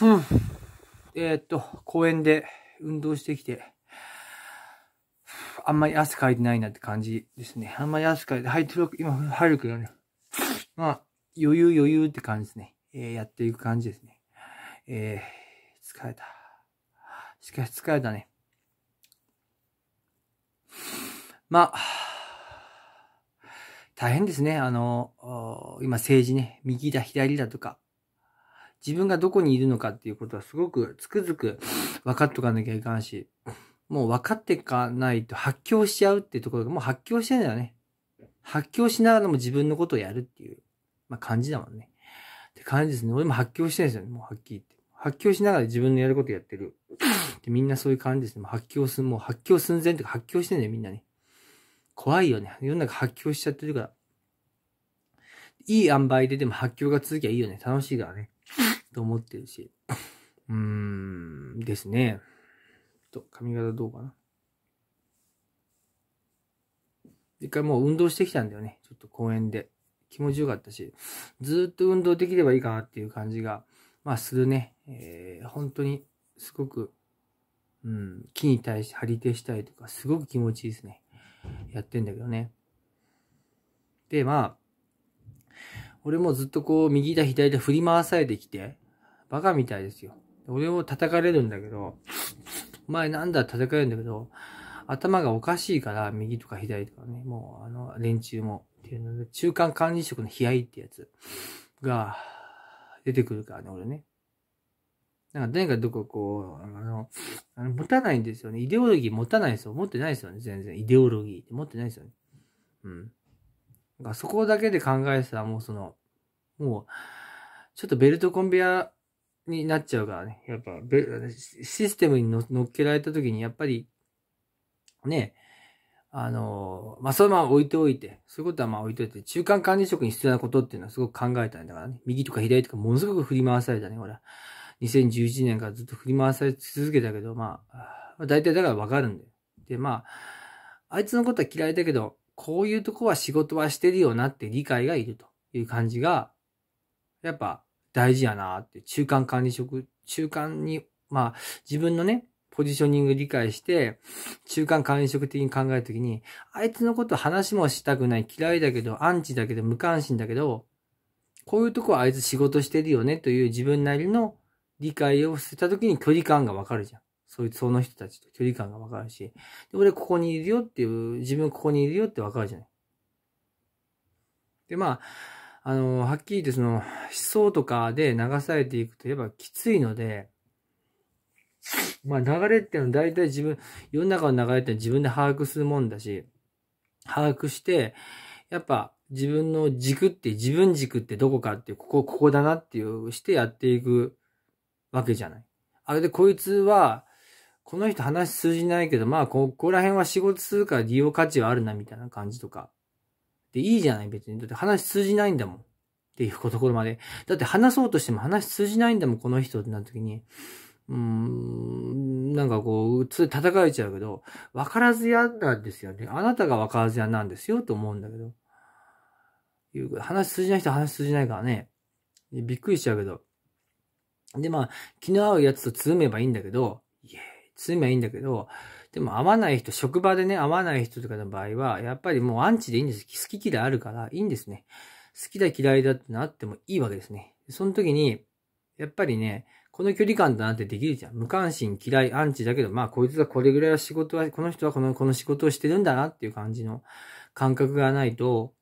うん。えー、っと、公園で運動してきて、あんまり汗かいてないなって感じですね。あんまり汗かいて、はい、今入るけどね。まあ、余裕余裕って感じですね。えー、やっていく感じですね。えー、疲れた。しかし疲れたね。まあ、大変ですね。あの、今政治ね、右だ左だとか、自分がどこにいるのかっていうことはすごくつくづく分かっとかなきゃいかんし、もう分かっていかないと発狂しちゃうっていうところが、もう発狂してんだよね。発狂しながらも自分のことをやるっていう、まあ、感じだもんね。って感じですね。俺も発狂してるんですよね。もうはっきり言って。発狂しながら自分のやることやってる。でみんなそういう感じですね。もう発狂すん、もう発狂寸前とか発狂してんだよ、みんなね。怖いよね。世の中発狂しちゃってるから。いい塩梅ででも発狂が続きゃいいよね。楽しいからね。と思ってるし。うーん、ですね。と、髪型どうかな。一回もう運動してきたんだよね。ちょっと公園で。気持ちよかったし、ずっと運動できればいいかなっていう感じが、まあするね。えー、本当に、すごく、うん、木に対して張り手したりとか、すごく気持ちいいですね。やってんだけどね。で、まあ、俺もずっとこう、右だ左だ振り回されてきて、バカみたいですよ。俺を叩かれるんだけど、お前なんだ叩かれるんだけど、頭がおかしいから、右とか左とかね、もうあの、連中も、っていうので、中間管理職の悲哀ってやつが出てくるからね、俺ね。なんか何かどここう、あの、あの持たないんですよね。イデオロギー持たないですよ。持ってないですよね、全然。イデオロギーって持ってないですよね。うん。だからそこだけで考えたら、もうその、もう、ちょっとベルトコンベアになっちゃうからね。やっぱ、システムに乗っけられた時に、やっぱり、ね、あの、まあ、そのまま置いておいて、そういうことはまあ置いておいて、中間管理職に必要なことっていうのはすごく考えたんだからね。右とか左とかものすごく振り回されたね、ほら。2011年からずっと振り回され続けたけど、まあ、大体だからわかるんだよ。で、まあ、あいつのことは嫌いだけど、こういうとこは仕事はしてるよなって理解がいるという感じが、やっぱ、大事やなって、中間管理職、中間に、まあ、自分のね、ポジショニング理解して、中間管理職的に考えるときに、あいつのこと話もしたくない、嫌いだけど、アンチだけど、無関心だけど、こういうとこはあいつ仕事してるよねという自分なりの理解をしてたときに距離感がわかるじゃん。そういう、その人たちと距離感がわかるし、で俺ここにいるよっていう、自分ここにいるよってわかるじゃない。で、まあ、あの、はっきり言ってその、思想とかで流されていくとやっぱきついので、まあ流れっていうのは大体自分、世の中の流れって自分で把握するもんだし、把握して、やっぱ自分の軸って、自分軸ってどこかっていう、ここ、ここだなっていう、してやっていくわけじゃない。あれでこいつは、この人話通じないけど、まあここら辺は仕事するから利用価値はあるなみたいな感じとか。で、いいじゃない、別に。だって話通じないんだもん。っていうところまで。だって話そうとしても話通じないんだもん、この人ってなった時に。うーん、なんかこう、つ、叩かれちゃうけど、分からず嫌なんですよね。あなたが分からず嫌なんですよ、と思うんだけど。いう話通じない人は話通じないからね。びっくりしちゃうけど。で、まあ、気の合うやつとつめばいいんだけど、いえ、つめばいいんだけど、でも会わない人、職場でね、会わない人とかの場合は、やっぱりもうアンチでいいんです。好き嫌いあるから、いいんですね。好きだ嫌いだってなってもいいわけですね。その時に、やっぱりね、この距離感だなってできるじゃん。無関心、嫌い、アンチだけど、まあこいつはこれぐらいは仕事は、この人はこの、この仕事をしてるんだなっていう感じの感覚がないと、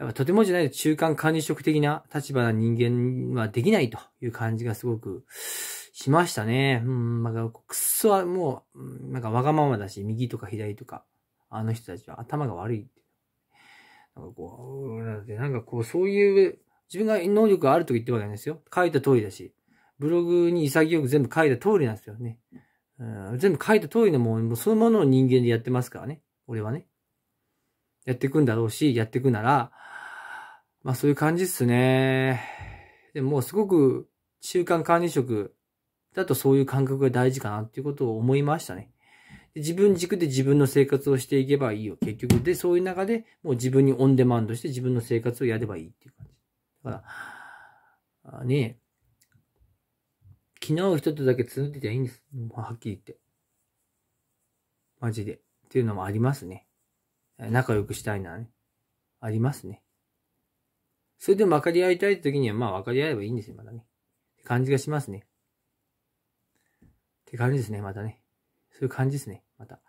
やっぱとてもじゃないと中間管理職的な立場な人間はできないという感じがすごくしましたね。うん、まあ、くっそはもう、なんかわがままだし、右とか左とか、あの人たちは頭が悪いなんかこう、なんなんかこう、そういう、自分が能力があると言ってるわけなんですよ。書いた通りだし、ブログに潔く全部書いた通りなんですよね。うん、全部書いた通りのもう、そのものを人間でやってますからね。俺はね。やっていくんだろうし、やっていくなら、まあそういう感じっすね。でも、すごく、中間管理職、だとそういう感覚が大事かなっていうことを思いましたね。自分軸で自分の生活をしていけばいいよ、結局。で、そういう中でもう自分にオンデマンドして自分の生活をやればいいっていう感じ。だから、ね気の合う人とだけつんでていいんです。はっきり言って。マジで。っていうのもありますね。仲良くしたいなね。ありますね。それでも分かり合いたい時には、まあ分かり合えばいいんですよ、まだね。感じがしますね。手軽ですね、またね。そういう感じですね、また。